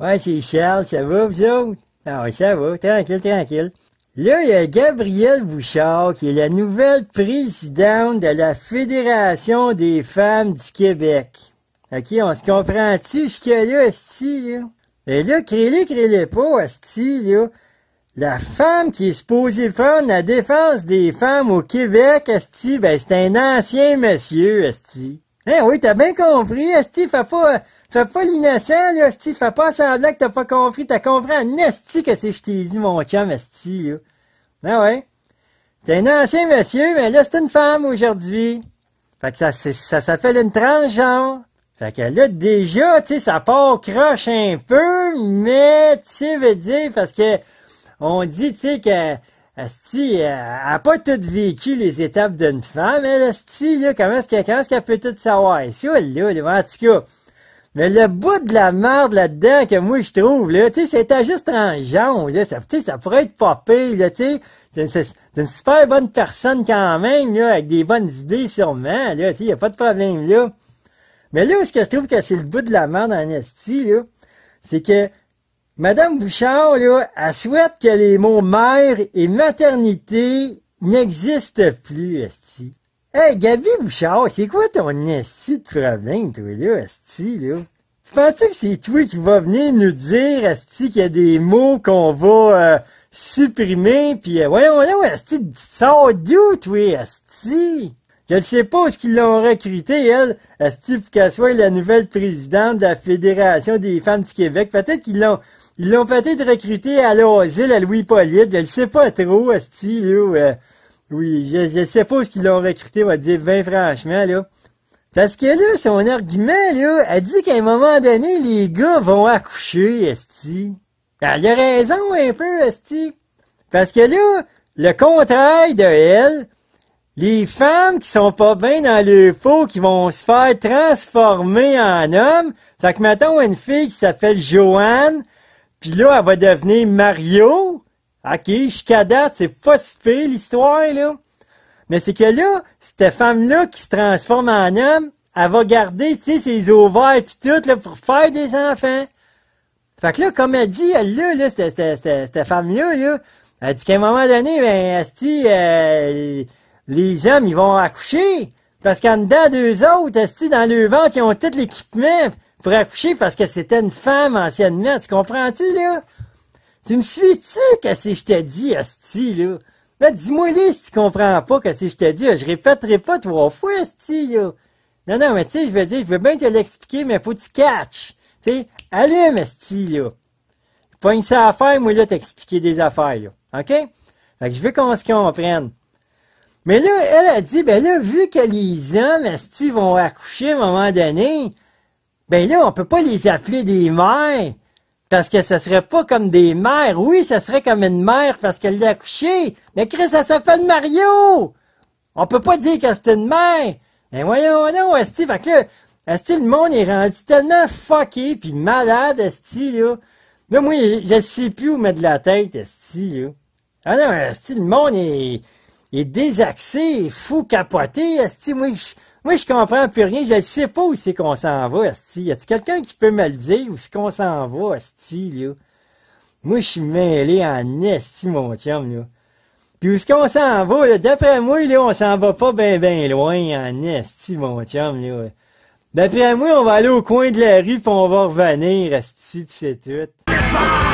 Ouais, c'est Charles, ça va, vous autres? Ah oui, ça va, tranquille, tranquille. Là, il y a Gabrielle Bouchard, qui est la nouvelle présidente de la Fédération des femmes du Québec. OK, on se comprend-tu jusqu'à là, Esti, là? Et là, créez-les, les pas, Esti, là. La femme qui est supposée prendre la défense des femmes au Québec, Esti, ben c'est un ancien monsieur, Esti. Eh oui, t'as bien compris, Esti, euh, fais pas, euh, pas l'innocent, là, Esti, fais pas semblant que t'as pas compris, t'as compris en Esti que c'est je t'ai dit, mon chum, Esti, là. Ben ouais. T'es un ancien monsieur, mais là, c'est une femme aujourd'hui. Fait que ça, ça s'appelle une transgenre. Fait que là, déjà, tu sais, ça part croche un peu, mais tu veux dire, parce que on dit, tu sais, que Asti, euh, elle n'a pas tout vécu les étapes d'une femme, mais Asti, là, comment est-ce qu'elle, peut tout savoir? ici? en tout cas. Mais le bout de la merde là-dedans que moi je trouve, là, tu sais, c'était juste en jaune, ça, pourrait être pas C'est une, super bonne personne quand même, avec des bonnes idées sûrement, il n'y a pas de problème, là. Mais là, ce que je trouve que c'est le bout de la merde en esti, c'est que Madame Bouchard, là, elle souhaite que les mots mère et maternité n'existent plus, Esti. Hey, Gabi Bouchard, c'est quoi ton esti de problème, toi, là, esti, là? Tu pensais que c'est toi qui vas venir nous dire, esti, qu'il y a des mots qu'on va euh, supprimer, puis euh, voyons, voyons, esti, tu sors d'où, toi, esti? Je ne sais pas est-ce qu'ils l'ont recrutée, elle, pour qu'elle soit la nouvelle présidente de la Fédération des femmes du Québec. Peut-être qu'ils l'ont, ils l'ont peut-être recrutée à l'asile, à Louis-Polyte. Je ne sais pas trop, Steve, euh, oui, je, ne sais pas ce qu'ils l'ont recrutée, on va dire bien franchement, là. Parce que là, son argument, là, elle dit qu'à un moment donné, les gars vont accoucher, Esti. Elle ah, a raison un peu, Esti. Parce que là, le contraire de elle, les femmes qui sont pas bien dans le faux, qui vont se faire transformer en homme. Fait que mettons une fille qui s'appelle Joanne, puis là, elle va devenir Mario. OK, jusqu'à date, c'est pas si l'histoire, là. Mais c'est que là, cette femme-là qui se transforme en homme, elle va garder, tu sais, ses ovaires pis tout, là, pour faire des enfants. Fait que là, comme elle dit, elle là, là, cette, femme-là, là, elle dit qu'à un moment donné, ben, elle, les hommes, ils vont accoucher. Parce qu'en dedans, deux autres, dans le vent ils ont tout l'équipement pour accoucher parce que c'était une femme anciennement. Tu comprends-tu, là? Tu me suis-tu que je t'ai dit, asti, là? Mais dis-moi, là, si tu comprends pas qu'est-ce que je t'ai dit, je répéterai pas trois fois, asti, là. Non, non, mais tu sais, je veux dire, je veux bien te l'expliquer, mais faut que tu catches. Tu sais, allume, asti, là. Pas une seule affaire, moi, là, t'expliquer des affaires, là. OK? Fait que je veux qu'on se comprenne. Mais là, elle a dit, ben là, vu que les hommes, esti, vont accoucher à un moment donné, ben là, on peut pas les appeler des mères, parce que ça serait pas comme des mères. Oui, ça serait comme une mère parce qu'elle l'a accouché, mais Chris, ça s'appelle Mario! On peut pas dire que c'est une mère! Mais voyons, non, esti, fait que là, le monde est rendu tellement fucké puis malade, esti, là. Là, moi, je sais plus où mettre la tête, esti, là. Ah non, esti, le monde est... Il est désaxé, fou capoté, esti, moi, je, moi, je comprends plus rien, je sais pas où c'est qu'on s'en va, esti. Y a-t-il quelqu'un qui peut me le dire où c'est qu'on s'en va, esti, là? Moi, je suis mêlé en esti, mon chum, là. Puis où est qu'on s'en va, là? D'après moi, là, on s'en va pas bien, bien loin en esti, mon chum, là. D'après moi, on va aller au coin de la rue, puis on va revenir, esti, puis c'est tout.